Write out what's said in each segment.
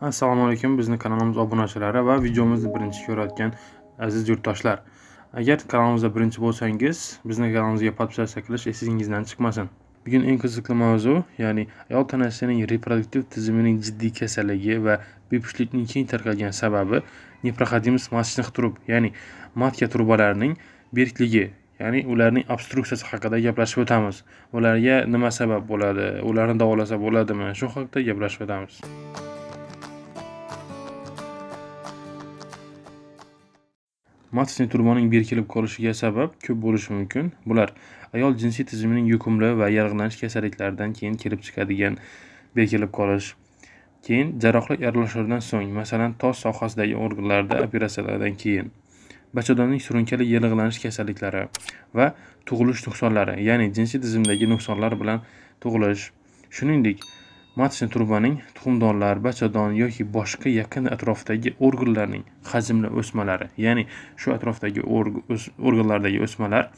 assalomu alaykum bizni kanalimiz obunachilari va videomizni birinchi ko'rayotgan aziz yurtdoshlar agar kanalimizda birinchi bo'lsangiz bizni kanalimizga podpисаться qilish esingizdan chiqmasin bugun eng qiziqli mavzu ya'ni ayol tanasining reproduktiv tizimining jiddiy kasalligi va bepushtlikning keng tarqalgan sababi neproxodimus masjnih trub ya'ni matka trubalarining berkligi ya'ni ularning obstruksiyasi haqida gaplashib o'tamiz ularga nima sabab bo'ladi ularni davolasa bo'ladimi shu haqida gaplashib o'tamiz matsni turmaning berkilib qolishiga sabab ko'p bo'lishi mumkin bular ayol jinsiy tizimining yuqumli va yallig'lanish kasalliklaridan keyin kelib chiqadigan berkilib qolish keyin jarrohlik aralashuvidan so'ng masalan tos sohasidagi organlarda operatsiyalardan keyin bachadonning surunkali yallig'lanish kasalliklari va tug'ilish nuqsonlari ya'ni jinsiy tizimdagi nuqsonlar bilan tug'ilish shuningdek turbaning tuxumdonlar bachadon yoki boshqa yaqin atrofdagi organlarning hajmli o'smalari ya'ni shu atrofdagi organlardagi o'smalar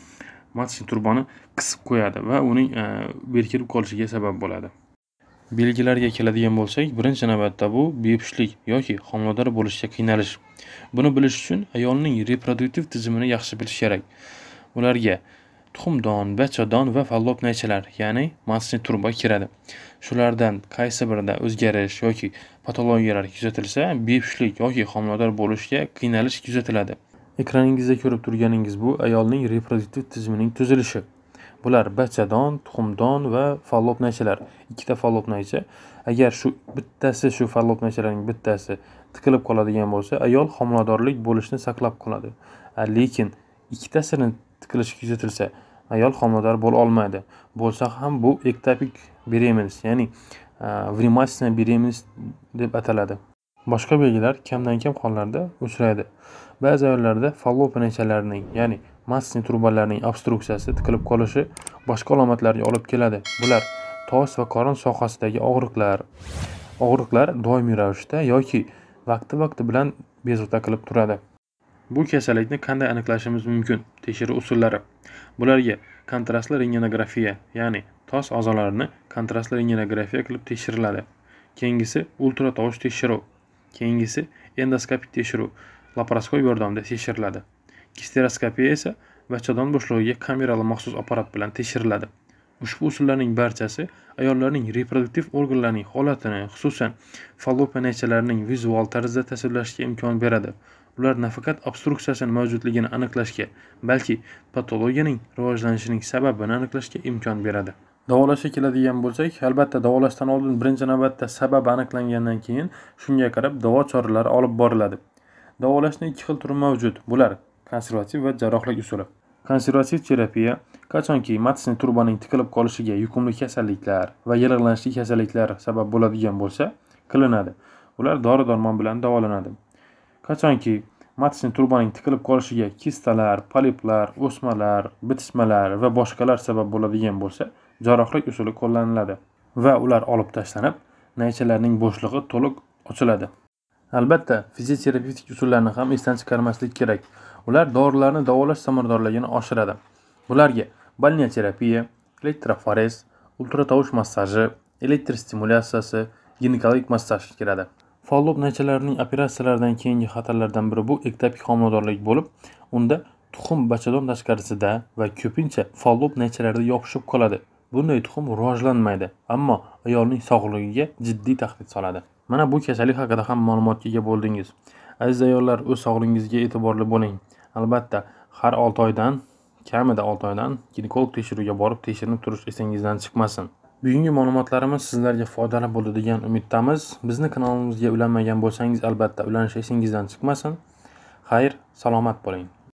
turbani qisib qo'yadi va uning e, berkilib qolishiga sabab bo'ladi belgilarga keladigan bo'lsak birinchi navbatda bu bepushtlik yoki homilador bo'lishga qiynalish buni bilish uchun ayolning reproduktiv tizimini yaxshi bilish kerak ularga tuxumdon bachadon va fallob naychalar ya'ni masni turba kiradi shulardan qaysi birida o'zgarish yoki patologiyalar kuzatilsa bepushtlik yoki homilador bo'lishga qiynalish kuzatiladi ekraningizda ko'rib turganingiz bu ayolning reproduktiv tizimining tuzilishi bular bachadon tuxumdon va fallob naychalar ikkita fallob naycha agar shu bittasi shu fallob naychalarning bittasi tiqilib qoladigan bo'lsa ayol homiladorlik bo'lishni saqlab qoladi lekin ikkitasini tikilishi kuzatilsa ayol homilador bo'la olmaydi bo'lsa ham bu ektopik беременность ya'ni e, vrimассная беременность deb ataladi boshqa belgilar kamdan kam hollarda uchraydi ba'zi ayollarda fallopiya nechalarining ya'ni massniy trubalarning obstruksiyasi tiqilib qolishi boshqa alomatlarga olib keladi bular tos va qorin sohasidagi og'riqlar og'riqlar doimiy ravishda yoki vaqti vaqti bilan bezovta qilib turadi bu kasallikni qanday aniqlashimiz mumkin tekshiruv usullari bularga kontrastli rentgenografiya ya'ni tos a'zolarini kontrastli rentgenografiya qilib tekshiriladi keyingisi ultra tovush tekshiruv keyingisi endoskopik tekshiruv laparoskop yordamida tekshiriladi gisteroskopiya esa bachadon bo'shlig'iga kamerali maxsus apparat bilan tekshiriladi ushbu usullarning barchasi ayollarning reproduktiv organlarining holatini xususan fallopiya naychalarining vizual tarzda tasvirlashga imkon beradi ular nafaqat obstruksiyasini mavjudligini aniqlashga balki patologiyaning rivojlanishining sababini aniqlashga imkon beradi davolashga keladigan bo'lsak albatta davolashdan oldin birinchi navbatda sabab aniqlangandan keyin shunga qarab davo choralari olib boriladi davolashning ikki xil turi mavjud bular konservativ va jarrohlik usuli konservativ terapiya qachonki matsni turbaning tiqilib qolishiga yuqumli kasalliklar va yallig'lanishli kasalliklar sabab bo'ladigan bo'lsa qilinadi ular dori darmon bilan davolanadi qachonki matchni turbaning tiqilib qolishiga kistalar poliplar o'smalar bitishmalar va boshqalar sabab bo'ladigan bo'lsa jarrohlik usuli qo'llaniladi va ular olib tashlanib naychalarning bo'shlig'i to'liq ochiladi albatta fizioterapevtik usullarni ham esdan chiqarmaslik kerak ular dorilarni davolash samaradorligini oshiradi bularga balneoterapiya elektroforez ultratovush massaji elektr stimulyatsiyasi ginekologik massaj kiradi Follow-up naychalarining operatsiyalaridan keyingi xatarlardan biri bu ektapik homiladorlik bo'lib, unda tuxum bachadon tashqarisida va ko'pincha follow-up naychalarida yopishib qoladi. Bunday tuxum rivojlanmaydi, ammo ayolning sog'lig'iga jiddiy tahdid soladi. Mana bu kasallik haqida ham ma'lumotga ega bo'ldingiz. Aziz ayollar, o'z sog'lig'ingizga e'tiborli bo'ling. Albatta, har 6 oydan kamida 6 oydan ginekolog tekshiruviga borib tekshirinib turish esingizdan chiqmasin. Bugungi ma'lumotlarimiz sizlarga foydali bo'ladi degan umiddamiz. Bizni kanalimizga ulanmagan bo'lsangiz, albatta ulanish esingizdan chiqmasin. Xayr, salomat bo'ling.